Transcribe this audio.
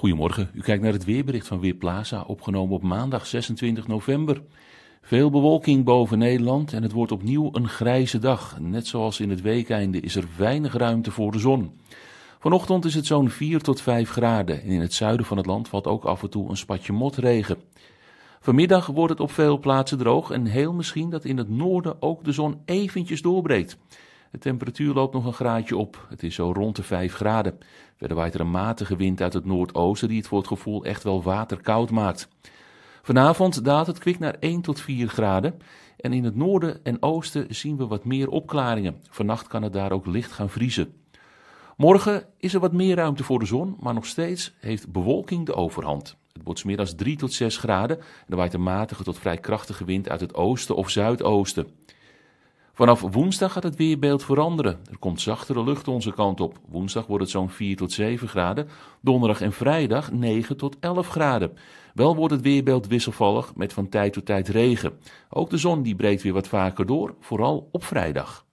Goedemorgen, u kijkt naar het weerbericht van Weerplaza, opgenomen op maandag 26 november. Veel bewolking boven Nederland en het wordt opnieuw een grijze dag. Net zoals in het weekeinde is er weinig ruimte voor de zon. Vanochtend is het zo'n 4 tot 5 graden en in het zuiden van het land valt ook af en toe een spatje motregen. Vanmiddag wordt het op veel plaatsen droog en heel misschien dat in het noorden ook de zon eventjes doorbreekt. De temperatuur loopt nog een graadje op. Het is zo rond de 5 graden. Verder waait er een matige wind uit het noordoosten die het voor het gevoel echt wel waterkoud maakt. Vanavond daalt het kwik naar 1 tot 4 graden. En in het noorden en oosten zien we wat meer opklaringen. Vannacht kan het daar ook licht gaan vriezen. Morgen is er wat meer ruimte voor de zon, maar nog steeds heeft bewolking de overhand. Het wordt smiddags 3 tot 6 graden en er waait een matige tot vrij krachtige wind uit het oosten of zuidoosten. Vanaf woensdag gaat het weerbeeld veranderen. Er komt zachtere lucht onze kant op. Woensdag wordt het zo'n 4 tot 7 graden. Donderdag en vrijdag 9 tot 11 graden. Wel wordt het weerbeeld wisselvallig met van tijd tot tijd regen. Ook de zon die breekt weer wat vaker door, vooral op vrijdag.